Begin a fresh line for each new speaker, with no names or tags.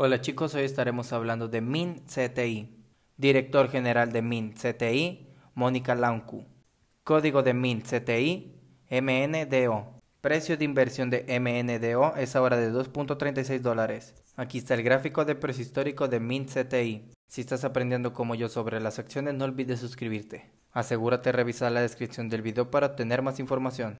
Hola chicos, hoy estaremos hablando de Min CTI. Director General de Min CTI, Mónica Launcu. Código de Min CTI, MNDO. Precio de inversión de MNDO es ahora de 2.36 dólares. Aquí está el gráfico de precio histórico de Min CTI. Si estás aprendiendo como yo sobre las acciones, no olvides suscribirte. Asegúrate de revisar la descripción del video para obtener más información.